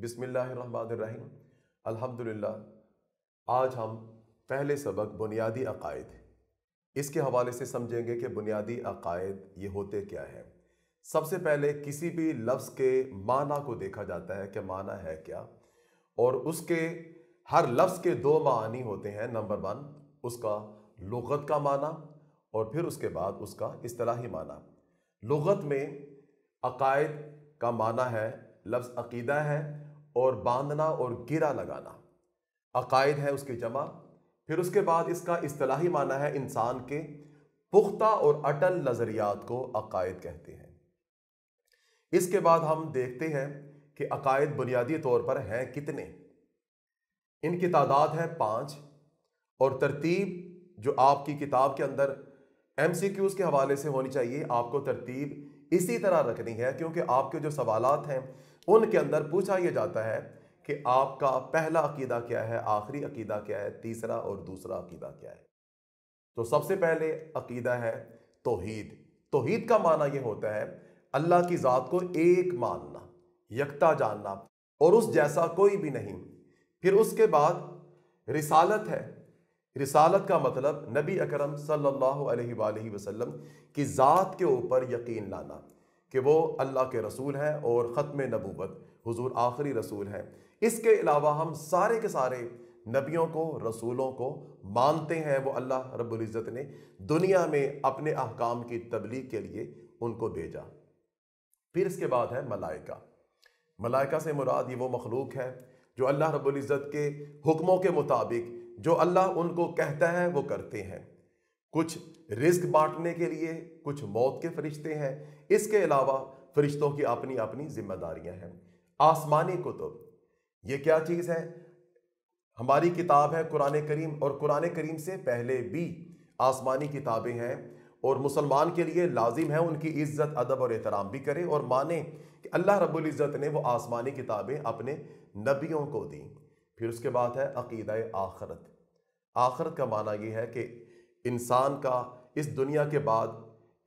बिसमीम अल्हम्दुलिल्लाह आज हम पहले सबक बुनियादी अकायद इसके हवाले से समझेंगे कि बुनियादी अकायद ये होते क्या है सबसे पहले किसी भी लफ्ज़ के माना को देखा जाता है कि माना है क्या और उसके हर लफ्ज़ के दो मानी होते हैं नंबर वन उसका लगत का माना और फिर उसके बाद उसका ही माना लगत में अकायद का माना है लफ्ज़ अकीदा है और बांधना और गिरा लगाना अकायद है उसकी जमा फिर उसके बाद इसका असलाही माना है इंसान के पुख्ता और अटल नज़रियात को अकायद कहते हैं इसके बाद हम देखते हैं कि अकायद बुनियादी तौर पर हैं कितने इनकी तादाद है पाँच और तरतीब जो आपकी किताब के अंदर एम सी क्यूज़ के हवाले से होनी चाहिए आपको तरतीब इसी तरह रखनी है क्योंकि आपके जो सवालत हैं उनके अंदर पूछा यह जाता है कि आपका पहला अकीदा क्या है आखिरी अकीदा क्या है तीसरा और दूसरा अकीदा क्या है तो सबसे पहले अकीदा है तोहीद तोहीद का माना यह होता है अल्लाह की ज़ात को एक मानना यकता जानना और उस जैसा कोई भी नहीं फिर उसके बाद रिसालत है रिसालत का मतलब नबी अकरम सल्लल्लाहु अलैहि वसल्लम की ज़ात के ऊपर यकीन लाना कि वो अल्लाह के रसूल हैं और ख़त्म नबूबत हुजूर आखिरी रसूल हैं इसके अलावा हम सारे के सारे नबियों को रसूलों को मानते हैं वो अल्लाह रबुल्ज़त ने दुनिया में अपने अहकाम की तबलीग के लिए उनको भेजा फिर इसके बाद है मलाइका मलाइका से मुराद ये वो मखलूक है जो अल्लाह रब्ज़त के हुक्मों के मुताबिक जो अल्लाह उनको कहता है वो करते हैं कुछ रिस्क बांटने के लिए कुछ मौत के फरिश्ते हैं इसके अलावा फरिश्तों की अपनी अपनी जिम्मेदारियां हैं आसमानी कुतुब ये क्या चीज़ है हमारी किताब है कुरान करीम और कुरान करीम से पहले भी आसमानी किताबें हैं और मुसलमान के लिए लाजिम है उनकी इज्जत अदब और एहतराम भी करें और माने कि अल्लाह रब्ज़त ने वो आसमानी किताबें अपने नबियों को दी फिर उसके बाद है अकीद आखरत आखरत का माना यह है कि इंसान का इस दुनिया के बाद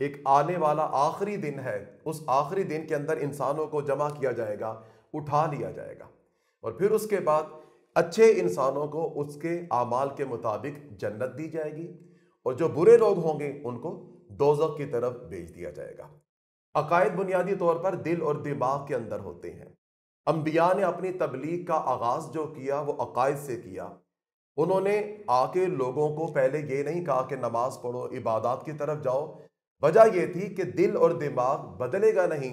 एक आने वाला आखिरी दिन है उस आखिरी दिन के अंदर इंसानों को जमा किया जाएगा उठा लिया जाएगा और फिर उसके बाद अच्छे इंसानों को उसके आमाल के मुताबिक जन्नत दी जाएगी और जो बुरे लोग होंगे उनको दोजक की तरफ भेज दिया जाएगा अकायद बुनियादी तौर पर दिल और दिमाग के अंदर होते हैं अम्बिया ने अपनी तबलीग का आगाज़ जो किया वो अकायद से किया उन्होंने आके लोगों को पहले ये नहीं कहा कि नमाज पढ़ो इबादत की तरफ जाओ वजह यह थी कि दिल और दिमाग बदलेगा नहीं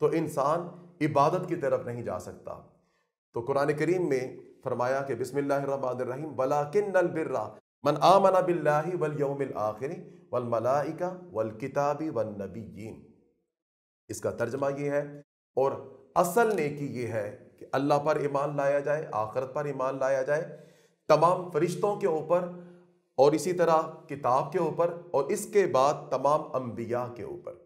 तो इंसान इबादत की तरफ नहीं जा सकता तो कुरान करीम में फरमाया कि बिसमीम वला किन्नल बिर्रा मन आमना बिल्ला वल यौमिल आखिर वल मलाइका वल किताबी वल नबीन इसका तर्जमा ये है और असल नेकी ये है कि अल्लाह पर ईमान लाया जाए आखरत पर ईमान लाया जाए तमाम फरिश्तों के ऊपर और इसी तरह किताब के ऊपर और इसके बाद तमाम अम्बिया के ऊपर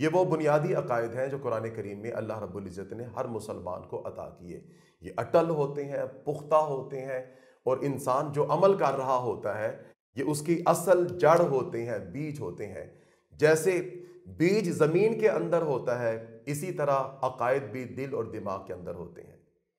ये वो बुनियादी अकायद हैं जो कुरान करीम में अल्लाह रबुल्ज़त ने हर मुसलमान को अता किए ये अटल होते हैं पुख्ता होते हैं और इंसान जो अमल कर रहा होता है ये उसकी असल जड़ होते हैं बीज होते हैं जैसे बीज ज़मीन के अंदर होता है इसी तरह अकायद भी दिल और दिमाग के अंदर होते हैं